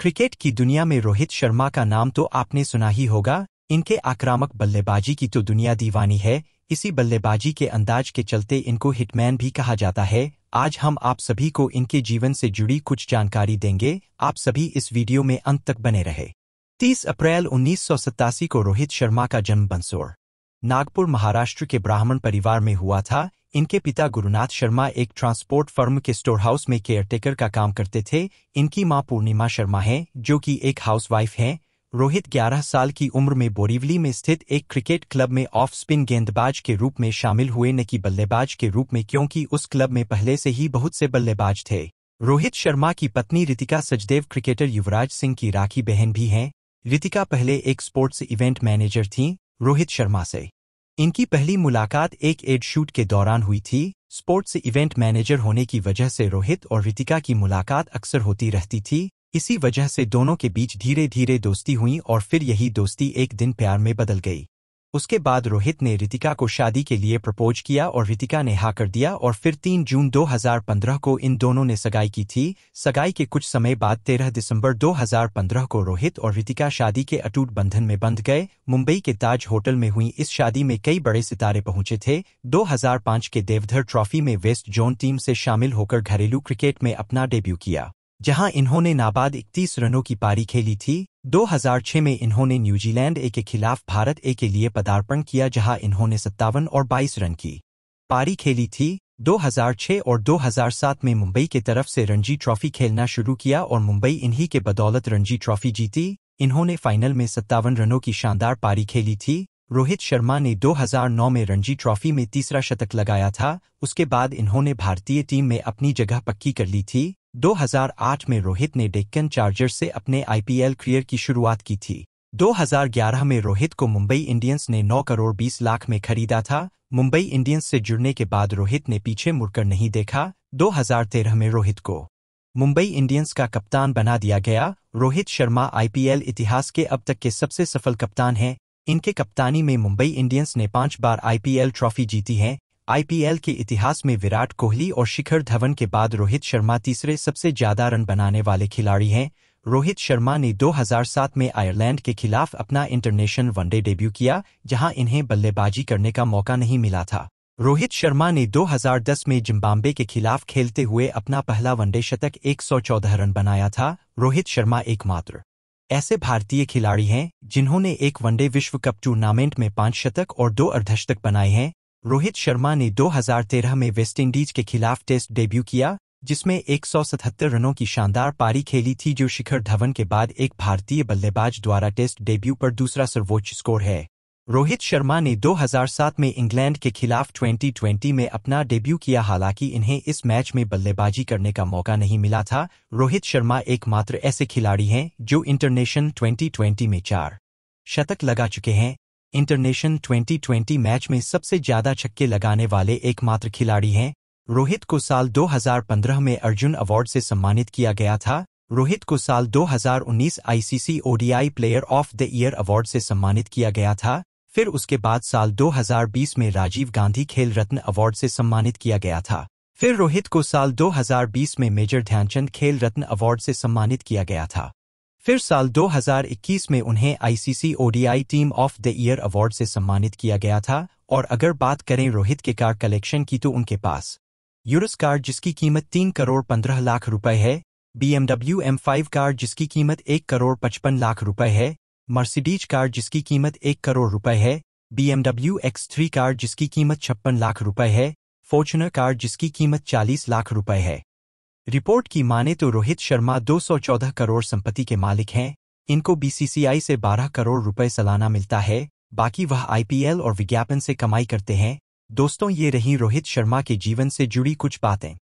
cricket की दुनिया में रोहित शर्मा का नाम तो आपने सुना ही होगा इनके आक्रामक बल्लेबाजी की तो दुनिया दीवानी है इसी बल्लेबाजी के अंदाज के चलते इनको हिटमैन भी कहा जाता है आज हम आप सभी को इनके जीवन से जुड़ी कुछ जानकारी देंगे आप सभी इस वीडियो में अंत तक बने रहे 30 अप्रैल उन्नीस को रोहित शर्मा का जन्म बंसोर नागपुर महाराष्ट्र के ब्राह्मण परिवार में हुआ था इनके पिता गुरुनाथ शर्मा एक ट्रांसपोर्ट फर्म के स्टोर हाउस में केयरटेकर का काम करते थे इनकी मां पूर्णिमा शर्मा है जो कि एक हाउसवाइफ हैं रोहित 11 साल की उम्र में बोरीवली में स्थित एक क्रिकेट क्लब में ऑफ स्पिन गेंदबाज के रूप में शामिल हुए न कि बल्लेबाज के रूप में क्योंकि उस क्लब में पहले से ही बहुत से बल्लेबाज थे रोहित शर्मा की पत्नी रितिका सचदेव क्रिकेटर युवराज सिंह की राखी बहन भी हैं रितिका पहले एक स्पोर्ट्स इवेंट मैनेजर थीं रोहित शर्मा से इनकी पहली मुलाकात एक एड शूट के दौरान हुई थी स्पोर्ट्स इवेंट मैनेजर होने की वजह से रोहित और रितिका की मुलाकात अक्सर होती रहती थी इसी वजह से दोनों के बीच धीरे धीरे दोस्ती हुई और फिर यही दोस्ती एक दिन प्यार में बदल गई उसके बाद रोहित ने रितिका को शादी के लिए प्रपोज किया और रितिका ने हा कर दिया और फिर 3 जून 2015 को इन दोनों ने सगाई की थी सगाई के कुछ समय बाद 13 दिसंबर 2015 को रोहित और रितिका शादी के अटूट बंधन में बंध गए मुंबई के ताज होटल में हुई इस शादी में कई बड़े सितारे पहुंचे थे 2005 के देवधर ट्रॉफी में वेस्ट जोन टीम से शामिल होकर घरेलू क्रिकेट में अपना डेब्यू किया जहां इन्होंने नाबाद इकतीस रनों की पारी खेली थी 2006 में इन्होंने न्यूजीलैंड ए के खिलाफ भारत ए के लिए पदार्पण किया जहां इन्होंने सत्तावन और 22 रन की पारी खेली थी 2006 और 2007 में मुंबई के तरफ से रणजी ट्रॉफी खेलना शुरू किया और मुंबई इन्हीं के बदौलत रणजी ट्रॉफी जीती इन्होंने फाइनल में सत्तावन रनों की शानदार पारी खेली थी रोहित शर्मा ने 2009 में रणजी ट्रॉफी में तीसरा शतक लगाया था उसके बाद इन्होंने भारतीय टीम में अपनी जगह पक्की कर ली थी 2008 में रोहित ने डेक्कन चार्जर्स से अपने आईपीएल करियर की शुरुआत की थी 2011 में रोहित को मुंबई इंडियंस ने 9 करोड़ 20 लाख में खरीदा था मुंबई इंडियंस से जुड़ने के बाद रोहित ने पीछे मुड़कर नहीं देखा 2013 में रोहित को मुंबई इंडियंस का कप्तान बना दिया गया रोहित शर्मा आईपीएल इतिहास के अब तक के सबसे सफल कप्तान हैं इनके कप्तानी में मुंबई इंडियंस ने पांच बार आईपीएल ट्रॉफी जीती है आईपीएल के इतिहास में विराट कोहली और शिखर धवन के बाद रोहित शर्मा तीसरे सबसे ज्यादा रन बनाने वाले खिलाड़ी हैं रोहित शर्मा ने 2007 में आयरलैंड के खिलाफ अपना इंटरनेशनल वनडे डेब्यू किया जहां इन्हें बल्लेबाजी करने का मौका नहीं मिला था रोहित शर्मा ने 2010 में जिम्बाब्वे के खिलाफ खेलते हुए अपना पहला वनडे शतक 114 रन बनाया था रोहित शर्मा एकमात्र ऐसे भारतीय खिलाड़ी हैं जिन्होंने एक वनडे विश्व कप टूर्नामेंट में पांच शतक और दो अर्धशतक बनाए हैं रोहित शर्मा ने 2013 में वेस्टइंडीज के खिलाफ टेस्ट डेब्यू किया जिसमें 177 रनों की शानदार पारी खेली थी जो शिखर धवन के बाद एक भारतीय बल्लेबाज द्वारा टेस्ट डेब्यू पर दूसरा सर्वोच्च स्कोर है रोहित शर्मा ने 2007 में इंग्लैंड के खिलाफ 2020 में अपना डेब्यू किया हालांकि इन्हें इस मैच में बल्लेबाजी करने का मौका नहीं मिला था रोहित शर्मा एकमात्र ऐसे खिलाड़ी हैं जो इंटरनेशनल 2020 में चार शतक लगा चुके हैं इंटरनेशनल 2020 मैच में सबसे ज्यादा छक्के लगाने वाले एकमात्र खिलाड़ी हैं रोहित को साल 2015 में अर्जुन अवार्ड से सम्मानित किया गया था रोहित को साल 2019 ICC ODI player of the year award से सम्मानित किया गया था फिर उसके बाद साल 2020 में राजीव गांधी खेल रत्न अवार्ड से सम्मानित किया गया था फिर रोहित को साल 2020 में मेजर ध्यानचंद खेल रत्न अवार्ड से सम्मानित किया गया था फिर साल 2021 में उन्हें ICC ODI team of the year award से सम्मानित किया गया था और अगर बात करें रोहित के कार कलेक्शन की तो उनके पास यूरस कार जिसकी कीमत तीन करोड़ पंद्रह लाख रुपए है बीएमडब्ल्यू एम फाइव कार जिसकी कीमत एक करोड़ पचपन लाख रुपए है मर्सिडीज कार जिसकी कीमत एक करोड़ रुपए है बीएमडब्ल्यू एक्स थ्री कार जिसकी कीमत छप्पन लाख रुपए है फॉर्चुनर कार जिसकी कीमत चालीस लाख रुपए है रिपोर्ट की माने तो रोहित शर्मा 214 करोड़ संपत्ति के मालिक हैं इनको बीसीसीआई से 12 करोड़ रुपए सालाना मिलता है बाकी वह आईपीएल और विज्ञापन से कमाई करते हैं दोस्तों ये रही रोहित शर्मा के जीवन से जुड़ी कुछ बातें